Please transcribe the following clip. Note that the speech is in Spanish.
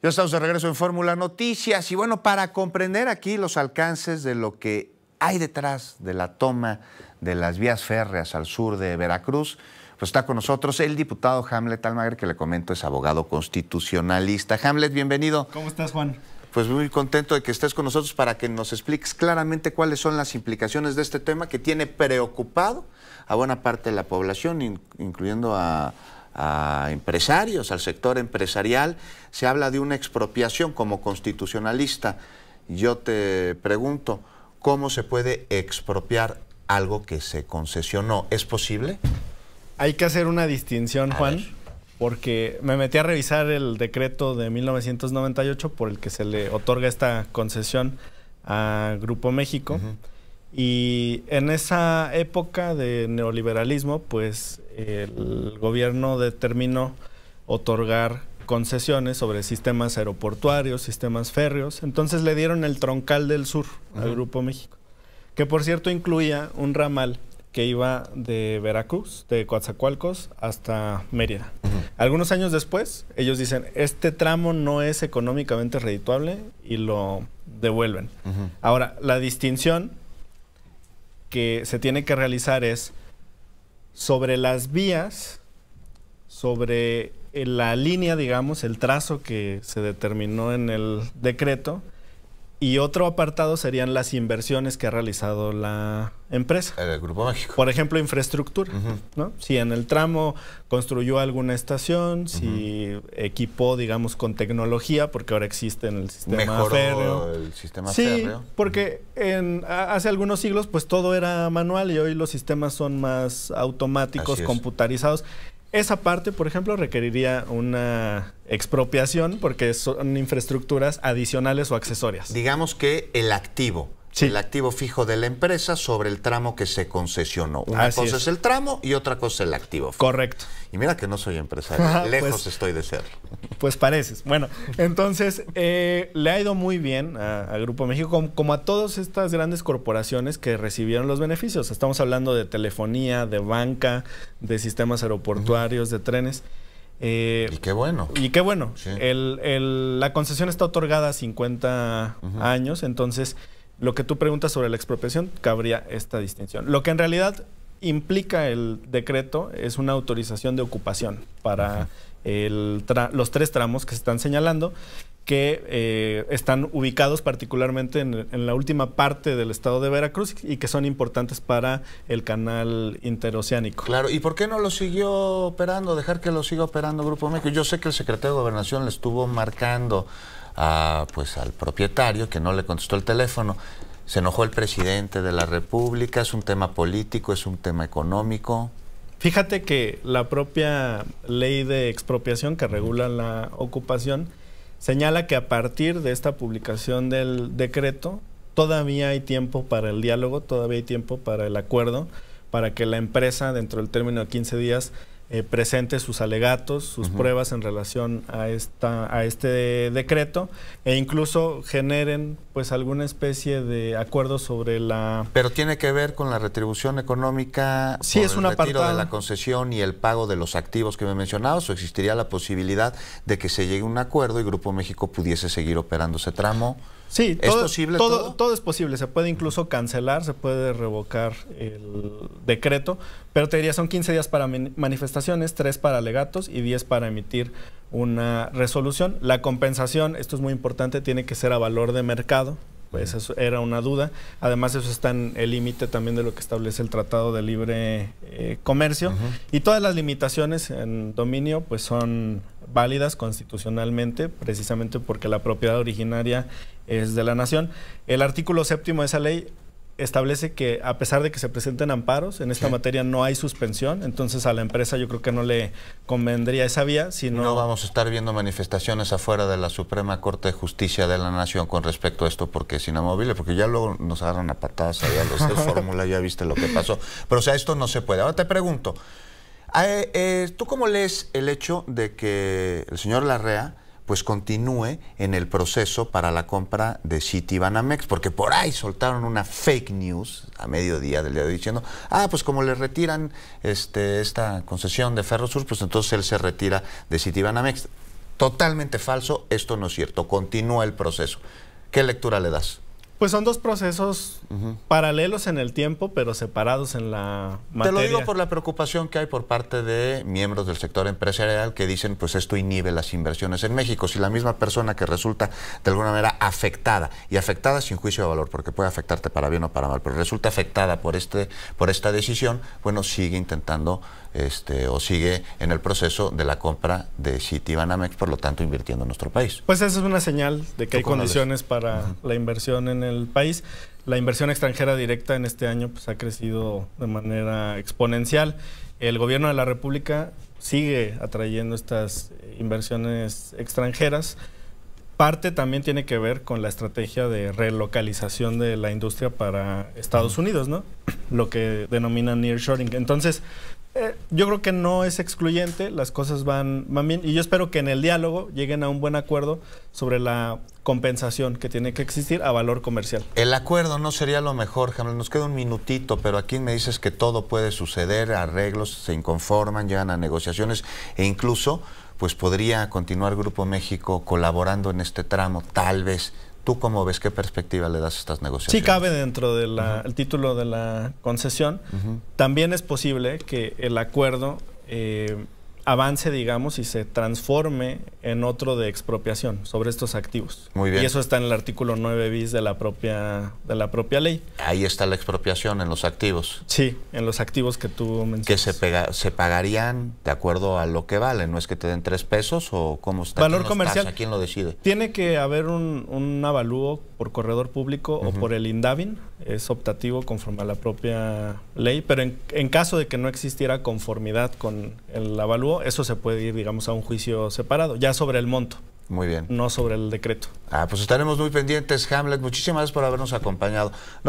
Ya estamos de regreso en Fórmula Noticias y bueno, para comprender aquí los alcances de lo que hay detrás de la toma de las vías férreas al sur de Veracruz, pues está con nosotros el diputado Hamlet Almagre, que le comento es abogado constitucionalista. Hamlet, bienvenido. ¿Cómo estás, Juan? Pues muy contento de que estés con nosotros para que nos expliques claramente cuáles son las implicaciones de este tema que tiene preocupado a buena parte de la población, incluyendo a, a empresarios, al sector empresarial, se habla de una expropiación como constitucionalista. Yo te pregunto, ¿cómo se puede expropiar algo que se concesionó? ¿Es posible? Hay que hacer una distinción, Juan, porque me metí a revisar el decreto de 1998 por el que se le otorga esta concesión a Grupo México. Y en esa época de neoliberalismo, pues el gobierno determinó otorgar concesiones sobre sistemas aeroportuarios, sistemas férreos. Entonces le dieron el troncal del sur al Grupo México, que por cierto incluía un ramal que iba de Veracruz, de Coatzacoalcos, hasta Mérida. Algunos años después, ellos dicen, este tramo no es económicamente redituable y lo devuelven. Ahora, la distinción que se tiene que realizar es sobre las vías, sobre eh, la línea, digamos, el trazo que se determinó en el decreto, y otro apartado serían las inversiones que ha realizado la empresa. El Grupo México. Por ejemplo, infraestructura. ¿no? Si en el tramo construyó alguna estación, si equipó, digamos, con tecnología, porque ahora existe en el sistema Mejoró el sistema sí, porque en, hace algunos siglos pues todo era manual y hoy los sistemas son más automáticos, computarizados esa parte, por ejemplo, requeriría una expropiación porque son infraestructuras adicionales o accesorias. Digamos que el activo, el activo fijo de la empresa sobre el tramo que se concesionó. Una cosa es. el tramo y otra cosa el activo. Correcto. Y mira que no soy empresario, ah, pues lejos estoy de ser. Pues pareces. Bueno, entonces eh, le ha ido muy bien a, Grupo México, como, a todas estas grandes corporaciones que recibieron los beneficios. Estamos hablando de telefonía, de banca, de sistemas aeroportuarios, de trenes. Eh, y qué bueno. Y qué bueno. la concesión está otorgada a 50 años, entonces lo que tú preguntas sobre la expropiación, cabría esta distinción. Lo que en realidad implica el decreto es una autorización de ocupación para los tres tramos que se están señalando que eh, están ubicados particularmente en, la última parte del estado de Veracruz y que son importantes para el canal interoceánico. Claro, ¿y por qué no lo siguió operando, dejar que lo siga operando Grupo México? Yo sé que el secretario de Gobernación le estuvo marcando a, pues, al propietario que no le contestó el teléfono. Se enojó el presidente de la República, es un tema político, es un tema económico. Fíjate que la propia ley de expropiación que regula la ocupación señala que a partir de esta publicación del decreto, todavía hay tiempo para el diálogo, todavía hay tiempo para el acuerdo, para que la empresa, dentro del término de 15 días, eh, presente sus alegatos, sus pruebas en relación a, esta, a este decreto e incluso generen pues alguna especie de acuerdo sobre la... Pero tiene que ver con la retribución económica, sí, es de la concesión y el pago de los activos que me mencionabas, o existiría la posibilidad de que se llegue a un acuerdo y Grupo México pudiese seguir operando ese tramo. Sí, todo, todo? es posible. Se puede incluso cancelar, se puede revocar el decreto, pero te diría son 15 días para manifestaciones, 3 para alegatos y 10 para emitir una resolución. La compensación, esto es muy importante, tiene que ser a valor de mercado. Pues eso era una duda. Además, eso está en el límite también de lo que establece el Tratado de Libre eh, Comercio. Y todas las limitaciones en dominio pues son válidas constitucionalmente, precisamente porque la propiedad originaria es de la nación. El artículo séptimo de esa ley establece que a pesar de que se presenten amparos, en esta materia no hay suspensión, entonces a la empresa yo creo que no le convendría esa vía, sino... No vamos a estar viendo manifestaciones afuera de la Suprema Corte de Justicia de la Nación con respecto a esto, porque es inamovible, porque ya luego nos agarran a patadas ya los fórmula, ya viste lo que pasó. Pero o sea, esto no se puede. Ahora te pregunto, eh, eh, ¿tú cómo lees el hecho de que el señor Larrea pues continúe en el proceso para la compra de Citibanamex, porque por ahí soltaron una fake news a mediodía del día de hoy diciendo, ah, pues como le retiran este, esta concesión de Ferrosur, pues entonces él se retira de Citibanamex. Totalmente falso, esto no es cierto, continúa el proceso. ¿Qué lectura le das? Pues son dos procesos paralelos en el tiempo, pero separados en la materia. Te lo digo por la preocupación que hay por parte de miembros del sector empresarial que dicen, pues esto inhibe las inversiones en México. Si la misma persona que resulta de alguna manera afectada, y afectada sin juicio de valor, porque puede afectarte para bien o para mal, pero resulta afectada por, este, por esta decisión, bueno, sigue intentando este, o sigue en el proceso de la compra de Citibanamex, por lo tanto invirtiendo en nuestro país. Pues esa es una señal de que hay condiciones para la inversión en el país. La inversión extranjera directa en este año pues, ha crecido de manera exponencial. El gobierno de la República sigue atrayendo estas inversiones extranjeras. Parte también tiene que ver con la estrategia de relocalización de la industria para Estados Unidos, ¿no? Lo que denominan nearshoring. Entonces, eh, yo creo que no es excluyente, las cosas van, más bien y yo espero que en el diálogo lleguen a un buen acuerdo sobre la compensación que tiene que existir a valor comercial. El acuerdo no sería lo mejor, Jamel, nos queda un minutito, pero aquí me dices que todo puede suceder, arreglos, se inconforman, llegan a negociaciones e incluso pues podría continuar Grupo México colaborando en este tramo, tal vez ¿Tú cómo ves qué perspectiva le das a estas negociaciones? Sí, cabe dentro del título de la concesión. También es posible que el acuerdo eh, avance, digamos, y se transforme en otro de expropiación sobre estos activos. Muy bien. Y eso está en el artículo 9 bis de la propia de la propia ley. Ahí está la expropiación en los activos. Sí, en los activos que tú mencionas. Que se se pagarían de acuerdo a lo que vale, no es que te den tres pesos o cómo está. Valor comercial. ¿A ¿Quién lo decide? Tiene que haber un, un avalúo por corredor público o por el INDAVIN, es optativo conforme a la propia ley, pero en, en caso de que no existiera conformidad con el avalúo, eso se puede ir, digamos, a un juicio separado sobre el monto. Muy bien. No sobre el decreto. Ah, pues estaremos muy pendientes, Hamlet. Muchísimas gracias por habernos acompañado. No